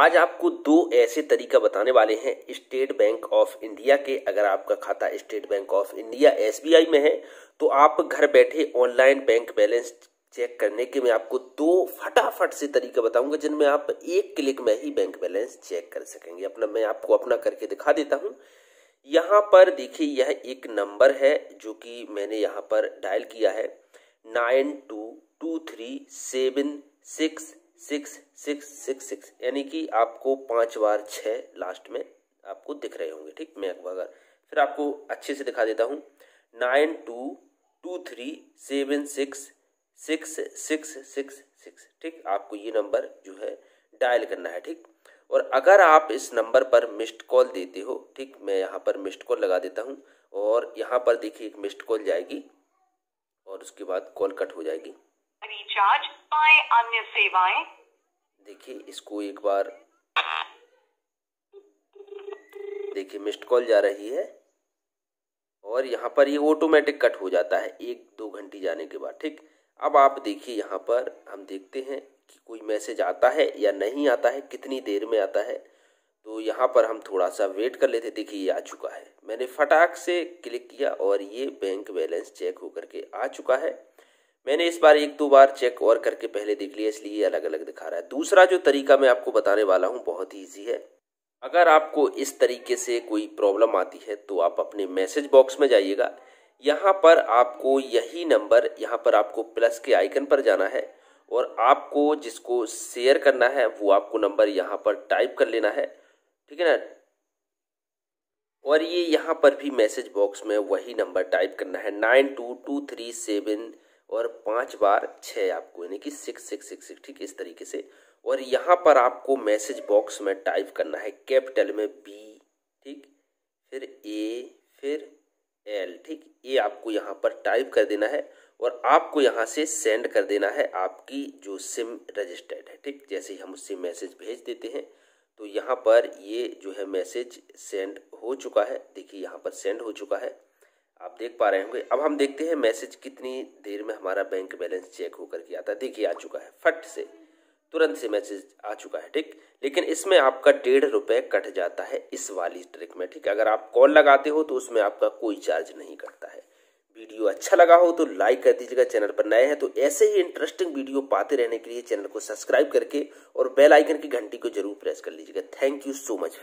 आज आपको दो ऐसे तरीका बताने वाले हैं स्टेट बैंक ऑफ इंडिया के अगर आपका खाता स्टेट बैंक ऑफ इंडिया एस में है तो आप घर बैठे ऑनलाइन बैंक बैलेंस चेक करने के मैं आपको दो फटाफट से तरीका बताऊंगा जिनमें आप एक क्लिक में ही बैंक बैलेंस चेक कर सकेंगे अपना मैं आपको अपना करके दिखा देता हूँ यहाँ पर देखिए यह एक नंबर है जो कि मैंने यहाँ पर डायल किया है nine two two three seven six six six six six यानी कि आपको पांच बार छः लास्ट में आपको दिख रहे होंगे ठीक मैं अगर फिर आपको अच्छे से दिखा देता हूँ nine two two three seven six six six six six ठीक आपको ये नंबर जो है डायल करना है ठीक और अगर आप इस नंबर पर मिस्ड कॉल देते हो ठीक मैं यहाँ पर मिस्ड कॉल लगा देता हूँ और यहाँ पर देखिए एक मिस्ड कॉल जाएगी और उसके बाद कॉल कट हो जाएगी रिचार्ज अन्य सेवाएं देखिए इसको एक बार देखिए मिस्ड कॉल जा रही है और यहाँ पर ये ऑटोमेटिक कट हो जाता है एक दो घंटे जाने के बाद ठीक अब आप देखिए यहाँ पर हम देखते हैं कि कोई मैसेज आता है या नहीं आता है कितनी देर में आता है तो यहाँ पर हम थोड़ा सा वेट कर लेते देखिए ये आ चुका है मैंने फटाक से क्लिक किया और ये बैंक बैलेंस चेक होकर के आ चुका है मैंने इस बार एक दो बार चेक और करके पहले देख लिया इसलिए अलग अलग दिखा रहा है दूसरा जो तरीका मैं आपको बताने वाला हूँ बहुत ही ईजी है अगर आपको इस तरीके से कोई प्रॉब्लम आती है तो आप अपने मैसेज बॉक्स में जाइएगा यहाँ पर आपको यही नंबर यहाँ पर आपको प्लस के आइकन पर जाना है और आपको जिसको शेयर करना है वो आपको नंबर यहाँ पर टाइप कर लेना है ठीक है ना और ये यहाँ पर भी मैसेज बॉक्स में वही नंबर टाइप करना है nine two two three seven और पाँच बार छः आपको यानी कि सिक्स सिक्स सिक्स सिक्स ठीक इस तरीके से और यहाँ पर आपको मैसेज बॉक्स में टाइप करना है कैपिटल में बी ठीक फिर ए फिर एल ठीक ये आपको यहाँ पर टाइप कर देना है और आपको यहाँ से सेंड कर देना है आपकी जो सिम रजिस्टर्ड है ठीक जैसे ही हम उससे मैसेज भेज देते हैं तो यहाँ पर ये जो है मैसेज सेंड हो चुका है देखिए यहाँ पर सेंड हो चुका है आप देख पा रहे होंगे अब हम देखते हैं मैसेज कितनी देर में हमारा बैंक बैलेंस चेक होकर के आता देखिए आ चुका है फट से तुरंत से मैसेज आ चुका है ठीक लेकिन इसमें आपका डेढ़ रुपये कट जाता है इस वाली ट्रिक में ठीक अगर आप कॉल लगाते हो तो उसमें आपका कोई चार्ज नहीं कटता है वीडियो अच्छा लगा हो तो लाइक कर दीजिएगा चैनल पर नए हैं तो ऐसे ही इंटरेस्टिंग वीडियो पाते रहने के लिए चैनल को सब्सक्राइब करके और बेल आइकन की घंटी को जरूर प्रेस कर लीजिएगा थैंक यू सो मच